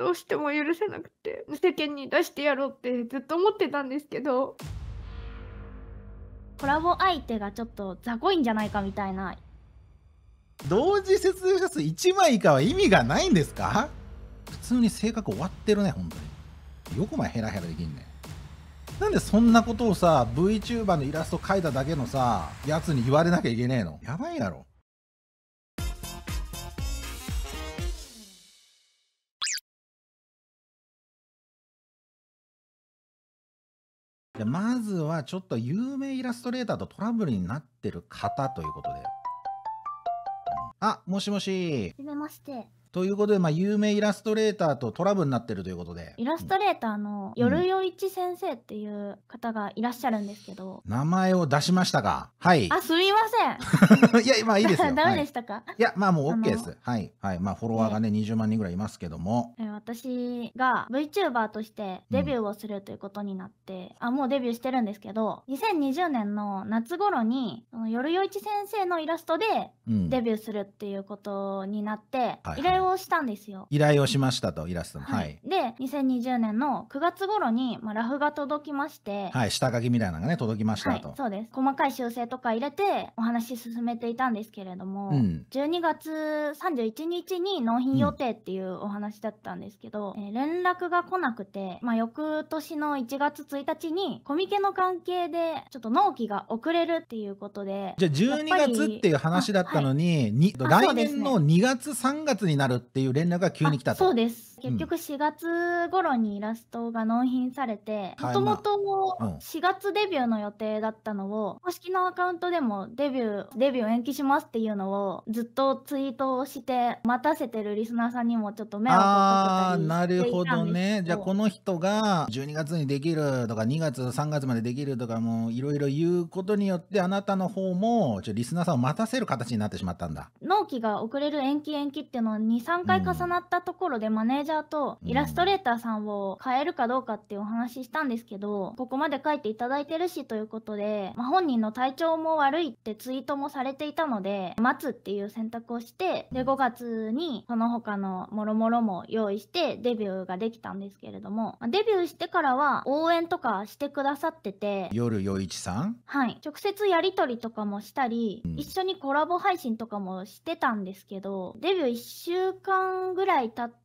どうしても許せなくて世間に出してやろうってずっと思ってたんですけどコラボ相手がちょっと雑魚いんじゃないかみたいな同時接続者数1枚以下は意味がないんですか普通に性格終わってるね本当によくお前ヘラヘラできんねなんでそんなことをさ VTuber のイラスト描いただけのさやつに言われなきゃいけねえのやばいだろで、まずはちょっと有名イラストレーターとトラブルになってる方ということで。あ、もしもし。はじめまして。ということで、まあ、有名イラストレーターとトラブルになってるということで。イラストレーターのよるよいち先生っていう方がいらっしゃるんですけど。名前を出しましたが。はい。あ、すみません。いや、まあいいですよ。ダメでしたか、はい、いや、まあもう OK です。はい。はい。まあフォロワーがね、20万人ぐらいいますけども。えー、私が VTuber としてデビューをするということになって、うん、あ、もうデビューしてるんですけど、2020年の夏頃に、よるよいち先生のイラストでデビューするっていうことになって、うんはいはいをしたんですよ。依頼をしましたと、イラストはい。で、2020年の9月頃に、まあ、ラフが届きまして、はい、下書きみたいなのがね、届きましたと。はい、そうです。細かい修正とか入れて、お話進めていたんですけれども、うん、12月31日に納品予定っていうお話だったんですけど、うん、えー、連絡が来なくて、まあ、翌年の1月1日に、コミケの関係で、ちょっと納期が遅れるっていうことで、じゃあ12月っていう話だったのに、はい、来年の2月、3月になるるっていう連絡が急に来たと。そうです。結局4月頃にイラストが納品されて、もともと4月デビューの予定だったのを、公式のアカウントでもデビュー、デビュー延期しますっていうのをずっとツイートをして、待たせてるリスナーさんにもちょっと目をかけてああなるほどね。じゃあこの人が12月にできるとか2月、3月までできるとかもういろいろ言うことによって、あなたの方もちょリスナーさんを待たせる形になってしまったんだ。納期が遅れる延期延期っていうのは23回重なったところでマネージャーとイラストレーターさんを変えるかどうかっていうお話ししたんですけどここまで書いていただいてるしということで、まあ、本人の体調も悪いってツイートもされていたので待つっていう選択をしてで5月にその他のもろもろも用意してデビューができたんですけれども、まあ、デビューしてからは応援とかしてくださってて夜よいちさんはい直接やり取りとかもしたり、うん、一緒にコラボ配信とかもしてたんですけどデビュー1週週間ぐらい経って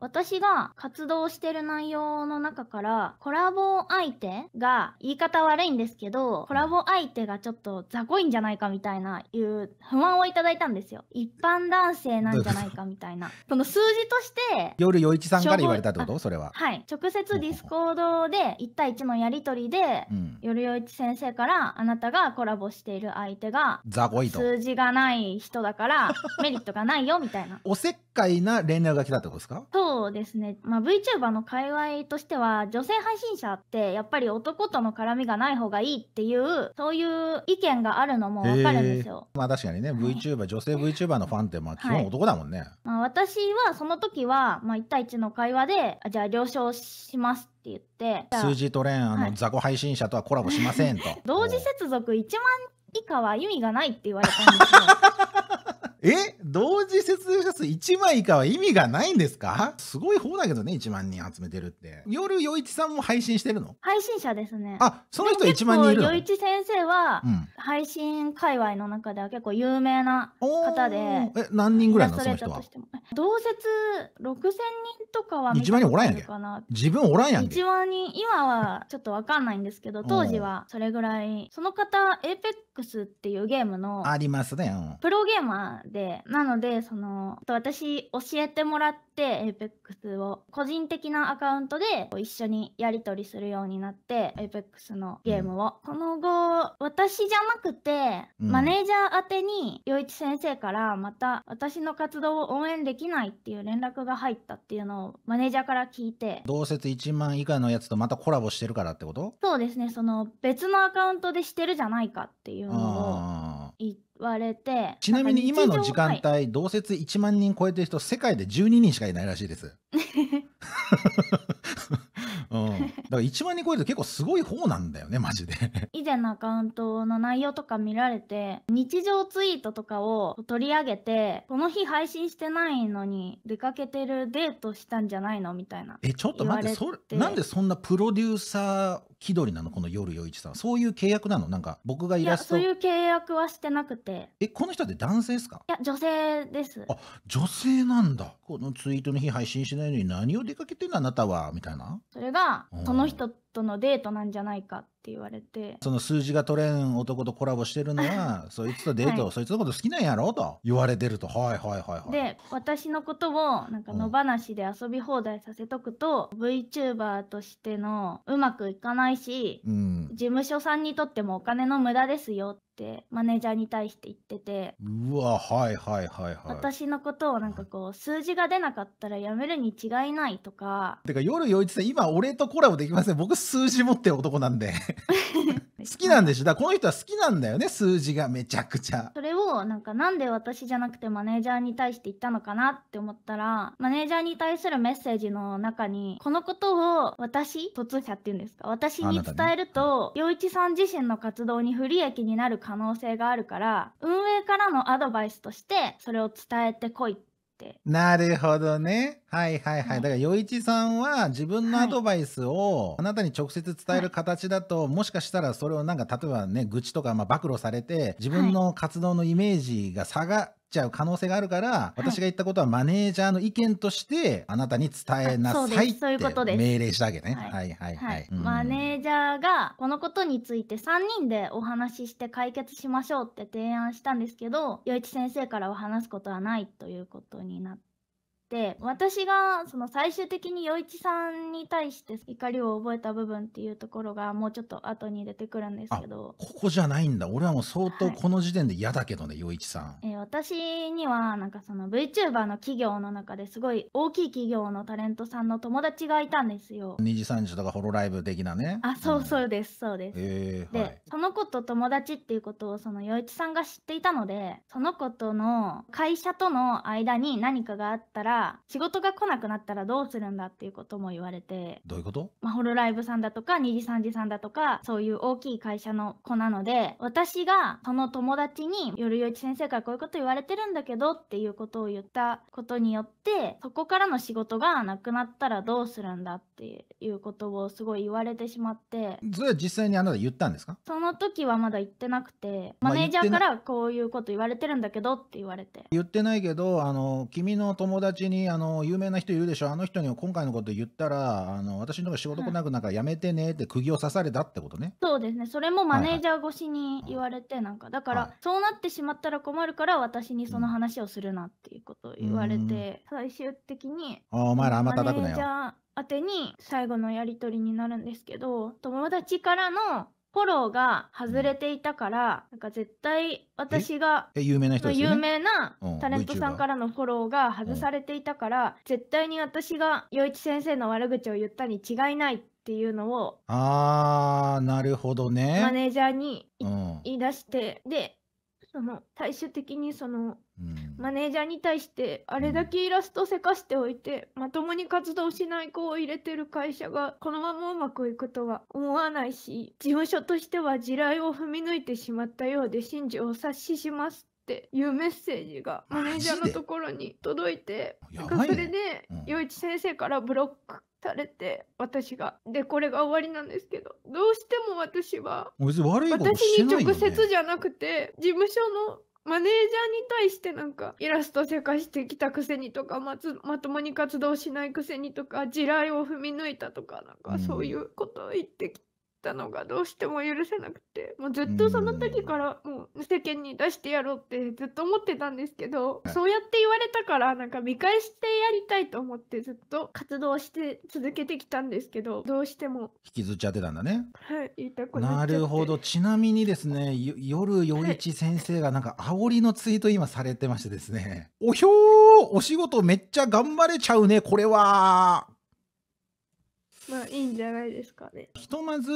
私が活動してる内容の中からコラボ相手が言い方悪いんですけどコラボ相手がちょっと雑魚いんじゃないかみたいないう不満をいただいたんですよ一般男性なんじゃないかみたいな その数字として夜夜一さんから言われたってことそれははい直接ディスコードで1対1のやり取りで、うん、夜市一先生からあなたがコラボしている相手が雑魚いと数字がない人だからメリットがないよみたいな おせっ快な連絡が来たってことですかそうですね、まあ、VTuber の界隈としては女性配信者ってやっぱり男との絡みがない方がいいっていうそういう意見があるのも分かるんですよ。まあ確かにね、VTuber 女性 VTuber のファンってまあ基本男だもんね。はい、まあ、私はその時は、まあ、1対1の会話でじゃあ了承しますって言って数字トレーンあの、雑魚配信者とはコラボしませんと。同時接続1万以下は意味がないって言われたんですよ。え同時接続者数1万以下は意味がないんですかすごい方だけどね、1万人集めてるって。夜、余一さんも配信してるの配信者ですね。あ、その人1万人いるの余一先生は、うん、配信界隈の中では結構有名な方で。え、何人ぐらいなのその人は。同説6000人とかは1万人おらんやんけ。自分おらんやんけ。1万人、今はちょっとわかんないんですけど、当時はそれぐらい。その方、エーペックスっていうゲームの。ありますね。プロゲーマーで、なので、その、私、教えてもらって、APEX を、個人的なアカウントで一緒にやり取りするようになって、APEX のゲームを。うん、この後、私じゃなくて、うん、マネージャー宛てに、洋一先生からまた私の活動を応援できないっていう連絡が入ったっていうのをマネージャーから聞いて。うせ1万以下のやつとまたコラボしてるからってことそうですね、その別のアカウントでしてるじゃないかっていうのを。言われてちなみに今の時間帯、同説1万人超えてる人世界で12人しかいないらしいです。うん、だから1万人超えると結構すごい方なんだよねマジで以前のアカウントの内容とか見られて日常ツイートとかを取り上げてこの日配信してないのに出かけてるデートしたんじゃないのみたいなえちょっと待ってそれなんでそんなプロデューサー気取りなのこの夜陽一さんそういう契約なのなんか僕がイいラやストそういう契約はしてなくてえこの人って男性ですかいや女性ですあ女性なんだこのツイートの日配信しないのに何を出かけてんのあなたはみたいなそれがうその人とのデートなんじゃないかって言われてその数字が取れん男とコラボしてるのは そいつとデート、はい、そいつのこと好きなんやろと言われてるとはいはいはいはいで私のことをなんか野放しで遊び放題させとくと、うん、VTuber としてのうまくいかないし、うん、事務所さんにとってもお金の無駄ですよってマネージャーに対して言っててうわはいはいはいはい私のことをなんかこう数字が出なかったらやめるに違いないとかてか夜陽一さん今俺とコラボできません僕数字持ってる男なんで 好きなんでしょだこの人は好きなんだよね数字がめちゃくちゃそれをなんかなんで私じゃなくてマネージャーに対して言ったのかなって思ったらマネージャーに対するメッセージの中にこのことを私突者っていうんですか私に伝えると洋、ね、一さん自身の活動に不利益になる可能性があるから運営からのアドバイスとしてそれを伝えてこいって。なるほどね。はいはいはい。だから、余一さんは自分のアドバイスをあなたに直接伝える形だと、はい、もしかしたらそれをなんか、例えばね、愚痴とか、まあ、暴露されて、自分の活動のイメージが下がっちゃう可能性があるから、はい、私が言ったことはマネージャーの意見としてあなたに伝えなさいって命令したわけね。はい、はい、はい、マネージャーがこのことについて3人でお話しして解決しましょうって提案したんですけど、余一先生からは話すことはないということになって。で私がその最終的に余一さんに対して怒りを覚えた部分っていうところがもうちょっと後に出てくるんですけどここじゃないんだ俺はもう相当この時点で嫌だけどね余、はい、一さん、えー、私にはなんかその VTuber の企業の中ですごい大きい企業のタレントさんの友達がいたんですよ二次三次とかホロライブ的なねあそうそうです、うん、そうです、えー、で、はい、その子と友達っていうことをその余一さんが知っていたのでその子との会社との間に何かがあったらら仕事が来なくなったらどうするんだっていうことも言われてどういうことまあ、ホロライブさんだとか2次3次さんだとかそういう大きい会社の子なので私がその友達によるよち先生からこういうこと言われてるんだけどっていうことを言ったことによってそこからの仕事がなくなったらどうするんだっていうことをすごい言われてしまってそれは実際にあなた言ったんですかその時はまだ言ってなくてマネージャーからこういうこと言われてるんだけどって言われて言ってないけどあの君の友達ちにあの有名な人いるでしょ、あの人に今回のこと言ったら、あの私のとこ仕事来なくなるからやめてねって釘を刺されたってことね。そうですね、それもマネージャー越しに言われて、なんか、だから、はいそうなってしまったら困るから、私にその話をするなっていうことを言われて、最終的に、お前らあんま叩くなマネージよ。ャー宛てに最後のやり取りになるんですけど、友達からのフォローが外れていたから、なんか絶対私が有名な人、ね、有名なタレントさんからのフォローが外されていたから、うん、絶対に私が洋一先生の悪口を言ったに違いないっていうのをあーなるほどねマネージャーに、言い出してでその最終的にそのマネージャーに対してあれだけイラストせかしておいて、まともに活動しない子を入れてる会社がこのままうまくいくとは思わないし事務所としては地雷を踏み抜いてしまったようで真珠を察ししますっていうメッセージがマネージャーのところに届いてそれで陽一先生からブロックされて私がでこれが終わりなんですけどどうしても私は私に直接じゃなくて事務所のマネージャーに対してなんかイラストせかしてきたくせにとかまつまともに活動しないくせにとか地雷を踏み抜いたとかなんかそういうことを言ってきて。たのがどうしても許せなくてもうずっとその時からもう世間に出してやろうってずっと思ってたんですけど、そうやって言われたからなんか見返してやりたいと思ってずっと活動して続けてきたんですけどどうしても引きずっちゃってたんだねはい言いたくなるほどちなみにですね夜よい先生がなんか煽りのツイート今されてましてですね、はい、おひょーお仕事めっちゃ頑張れちゃうねこれはまあいいんじゃないですかね。ひとまず、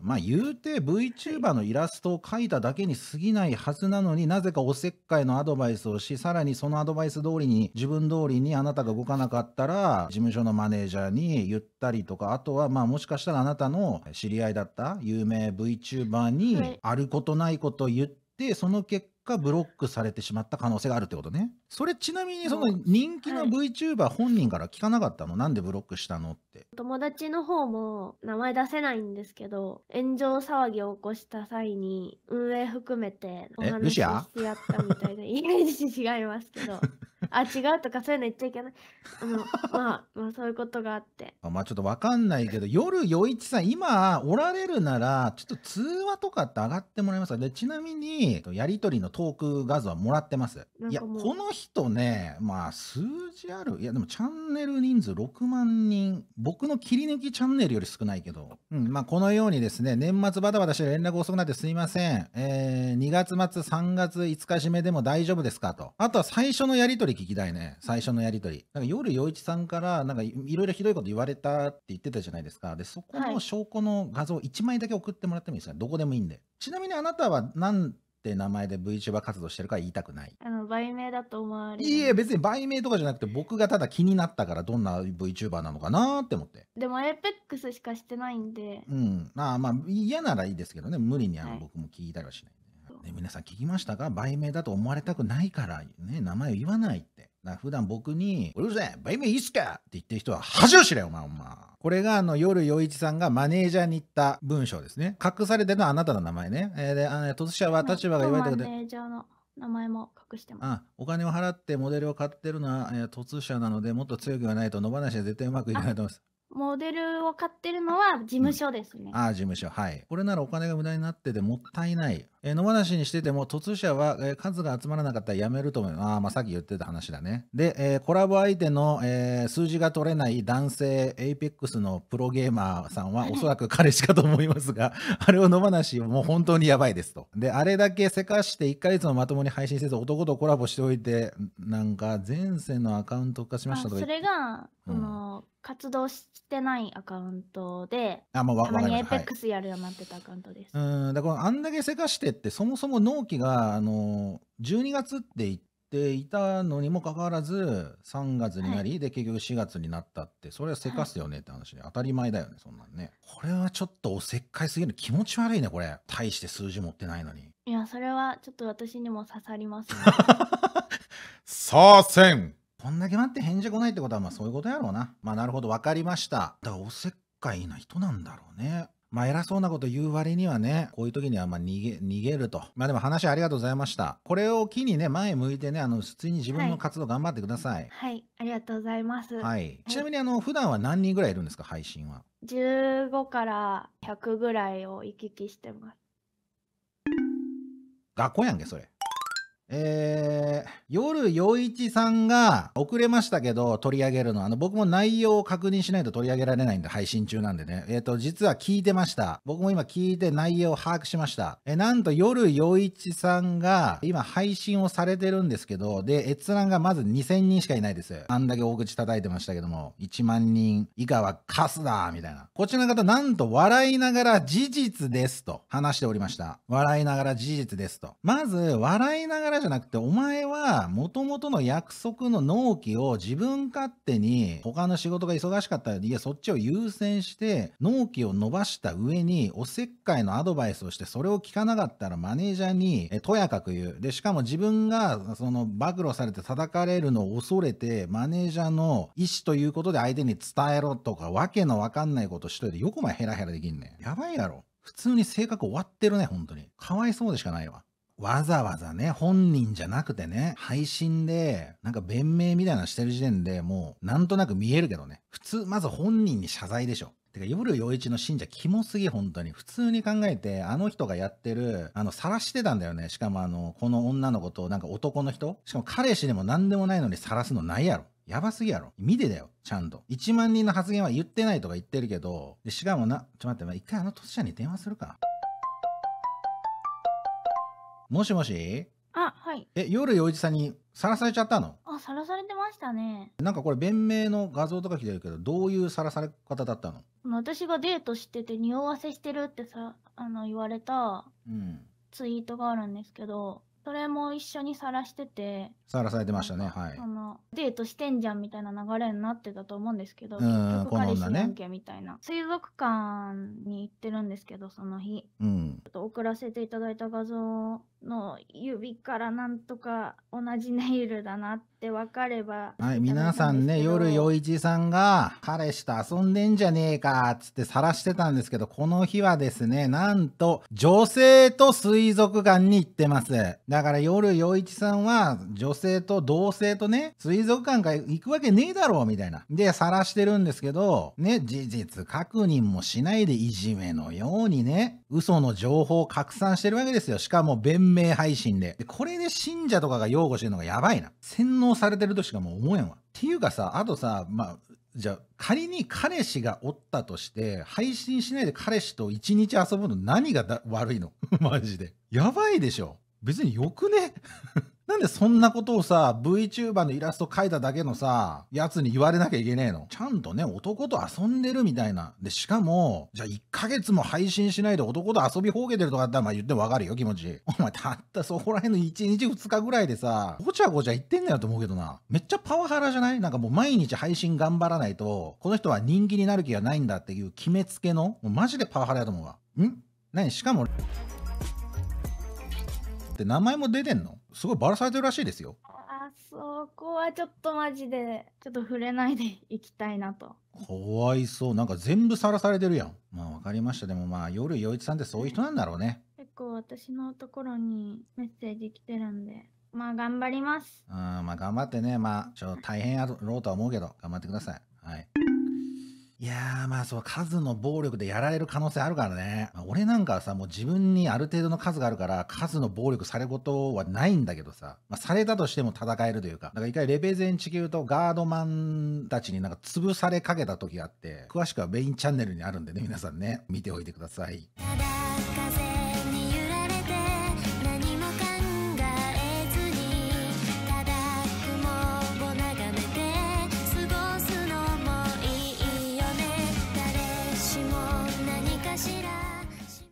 まあ、言うて VTuber のイラストを描いただけに過ぎないはずなのに、はい、なぜかおせっかいのアドバイスをしさらにそのアドバイス通りに自分通りにあなたが動かなかったら事務所のマネージャーに言ったりとかあとはまあもしかしたらあなたの知り合いだった有名 VTuber にあることないこと言って、はい、その結果ブロックされてしまった可能性があるってことねそれちなみにその人気の VTuber 本人から聞かなかったの、なんでブロックしたのって友達の方も名前出せないんですけど炎上騒ぎを起こした際に運営含めてお話ししてやったみたいなイメージ違いますけど あ違うとかそういうの言っちゃいけない まあまあそういうことがあってまあちょっとわかんないけど夜余一さん今おられるならちょっと通話とかって上がってもらえますかでちなみにやり取りのトーク画像はもらってますいやこの人ねまあ数字あるいやでもチャンネル人数6万人僕の切り抜きチャンネルより少ないけど、うん、まあこのようにですね年末バタバタして連絡遅くなってすいませんえー、2月末3月5日締めでも大丈夫ですかとあとは最初のやり取り聞きたいね、最初のやりとり。なんか夜、陽一さんから、なんかいろいろひどいこと言われたって言ってたじゃないですか。で、そこの証拠の画像1枚だけ送ってもらってもいいですかどこでもいいんで。ちなみにあなたは何て名前で VTuber 活動してるか言いたくない。あの、売名だと思われいえ、別に売名とかじゃなくて、僕がただ気になったから、どんな VTuber なのかなーって思って。でも、エーペックスしかしてないんで、うん。ああ、まあ、嫌ならいいですけどね、無理にあの僕も聞いたりはしないね、皆さん聞きましたか売名だと思われたくないから、ね、名前を言わないって。だ普段僕に、うるせえ、売名いいっすかって言ってる人は恥を知れよ、お前、お前。これが、あの、夜洋一さんがマネージャーに言った文章ですね。隠されてるのはあなたの名前ね。えー、で、あの、突者は立場が言われたくど。マネージャーの名前も隠してます。お金を払ってモデルを買ってるのは、え突者なので、もっと強くはないと野放しは絶対うまくいかないと思います。モデルを買ってるのは事務所ですね。うん、ああ、事務所。はい。これならお金が無駄になっててもったいない。え野放しにしてても、突者は、え数が集まらなかったらやめると思う。ああ、まあ、さっき言ってた話だね。で、えコラボ相手の、え数字が取れない男性、apex のプロゲーマーさんは、おそらく彼氏かと思いますが、あれを野放し、もう本当にやばいですと。で、あれだけせかして1ヶ月もまともに配信せず、男とコラボしておいて、なんか、前世のアカウント化しましたとか。それが、うん、の、活動してないアカウントで、あまあ、たまに APEX やるようになってたアカウントです。うん、だからあんだけせかしてってそもそも納期があの12月って言っていたのにもかかわらず3月にはない。りで結局4月になったってそれはせかすよねって話で当たり前だよねそんなんねこれはちょっとおせっかいすぎる気持ち悪いねこれ大して数字持ってないのにいや、それはちょっと私にも刺さりますね。さあせんこんだけ待って返事来ないってことはまあそういうことやろうなまあなるほど分かりましただからおせっかいな人なんだろうねまあ偉そうなこと言う割にはね、こういう時にはまあ逃げ、逃げると。まあでも話ありがとうございました。これを機にね、前向いてね、あの、普通に自分の活動頑張ってください。はい。ありがとうございます。はい。ちなみにあの、普段は何人ぐらいいるんですか、配信は。15から100ぐらいを行き来してます。学校やんけ、それ。えー、夜陽一さんが遅れましたけど取り上げるのあの僕も内容を確認しないと取り上げられないんで配信中なんでねえっ、ー、と実は聞いてました僕も今聞いて内容を把握しましたえなんと夜陽一さんが今配信をされてるんですけどで閲覧がまず2000人しかいないですあんだけ大口叩いてましたけども1万人以下はカスだみたいなこちらの方なんと笑いながら事実ですと話しておりました笑いながら事実ですとまず笑いながらじゃなくて、お前は元々の約束の納期を自分勝手に他の仕事が忙しかったら、いや、そっちを優先して、納期を伸ばした上に、おせっかいのアドバイスをして、それを聞かなかったらマネージャーに、え、とやかく言う。で、しかも自分が、その、暴露されて叩かれるのを恐れて、マネージャーの意思ということで相手に伝えろとか、わけのわかんないことしといて、よくお前ヘラヘラできんねん。やばいやろ。普通に性格終わってるね、本当に。かわいそうでしかないわ。わざわざね、本人じゃなくてね、配信で、なんか弁明みたいなしてる時点でもう、なんとなく見えるけどね。普通、まず本人に謝罪でしょ。てか、夜陽一の信者、キモすぎ、本当に。普通に考えて、あの人がやってる、あの、晒してたんだよね。しかも、あの、この女の子と、なんか男の人しかも、彼氏でも何でもないのに晒すのないやろ。やばすぎやろ。見てだよ、ちゃんと。1万人の発言は言ってないとか言ってるけど、でしかもな、ちょっと待って、一回あの突者に電話するか。もしもしあ、はい。え、夜陽一さんにさらされちゃったのあ、さらされてましたね。なんかこれ弁明の画像とか来てるけど、どういうさらされ方だったの私がデートしてて匂わせしてるってさ、あの、言われたツイートがあるんですけど、それも一緒にさらしてて。さらされてましたね、はい。あの、デートしてんじゃんみたいな流れになってたと思うんですけど、うん、彼氏関係みたいな、ね、水族館に行ってるんですけど、その日。うん。ちょっと送らせていただいた画像の指からなんとか同じネイルだなって分かればはい皆さんね夜陽一さんが「彼氏と遊んでんじゃねえか」っつって晒してたんですけどこの日はですねなんと女性と水族館に行ってますだから夜陽一さんは女性と同性とね水族館が行くわけねえだろうみたいなで晒してるんですけどね事実確認もしないでいじめのようにね嘘の情報を拡散してるわけですよしかも弁全名配信でで。これで信者とかが擁護してるのがやばいな。洗脳されてるとしかもう思えんわ。っていうかさ、あとさ、まあ、じゃあ仮に彼氏がおったとして配信しないで彼氏と一日遊ぶの何が悪いの マジでやばいでしょ別によくねなんでそんなことをさ、VTuber のイラスト描いただけのさ、やつに言われなきゃいけねえの。ちゃんとね、男と遊んでるみたいな。で、しかも、じゃあ1ヶ月も配信しないで男と遊びほうけてるとかだったら、まあ言ってわかるよ、気持ち。お前、たったそこら辺の1日2日ぐらいでさ、ごちゃごちゃ言ってんだよと思うけどな。めっちゃパワハラじゃないなんかもう毎日配信頑張らないと、この人は人気になる気がないんだっていう決めつけの、もうマジでパワハラやと思うわ。ん何しかも、って名前も出てんのすごいバラされてるらしいですよ。あそこはちょっとマジでちょっと触れないでいきたいなと。かわいそうなんか全部さらされてるやん。まあわかりましたでもまあ夜陽一さんってそういう人なんだろうね。結構私のところにメッセージ来てるんでまあ頑張ります。うんまあ頑張ってねまあちょっと大変やろうとは思うけど頑張ってください。はいいやー、まあそう、数の暴力でやられる可能性あるからね。まあ俺なんかはさ、もう自分にある程度の数があるから、数の暴力されることはないんだけどさ、まあされたとしても戦えるというか、だから一回レベゼン地球とガードマンたちになんか潰されかけた時があって、詳しくはメインチャンネルにあるんでね、皆さんね、見ておいてください。